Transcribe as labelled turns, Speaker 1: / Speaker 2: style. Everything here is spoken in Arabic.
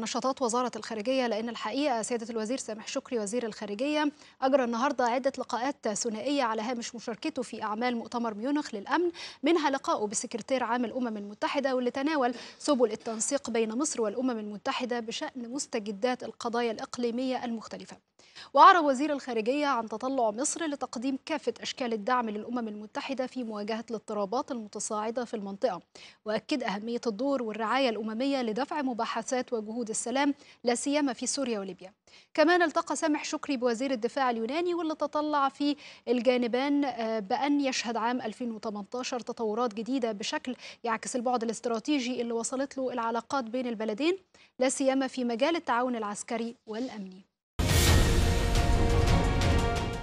Speaker 1: نشاطات وزارة الخارجية لأن الحقيقة سيادة الوزير سامح شكري وزير الخارجية أجرى النهاردة عدة لقاءات ثنائية على هامش مشاركته في أعمال مؤتمر ميونخ للأمن منها لقاؤه بسكرتير عام الأمم المتحدة واللي تناول سبل التنسيق بين مصر والأمم المتحدة بشأن مستجدات القضايا الإقليمية المختلفة وأعرب وزير الخارجية عن تطلع مصر لتقديم كافة أشكال الدعم للأمم المتحدة في مواجهة الاضطرابات المتصاعدة في المنطقة وأكد أهمية الدور والرعاية الأممية لدفع مباحثات وجهود السلام لا سيما في سوريا وليبيا كمان التقى سامح شكري بوزير الدفاع اليوناني واللي تطلع في الجانبان آه، بأن يشهد عام 2018 تطورات جديدة بشكل يعكس البعد الاستراتيجي اللي وصلت له العلاقات بين البلدين لا سيما في مجال التعاون العسكري والأمني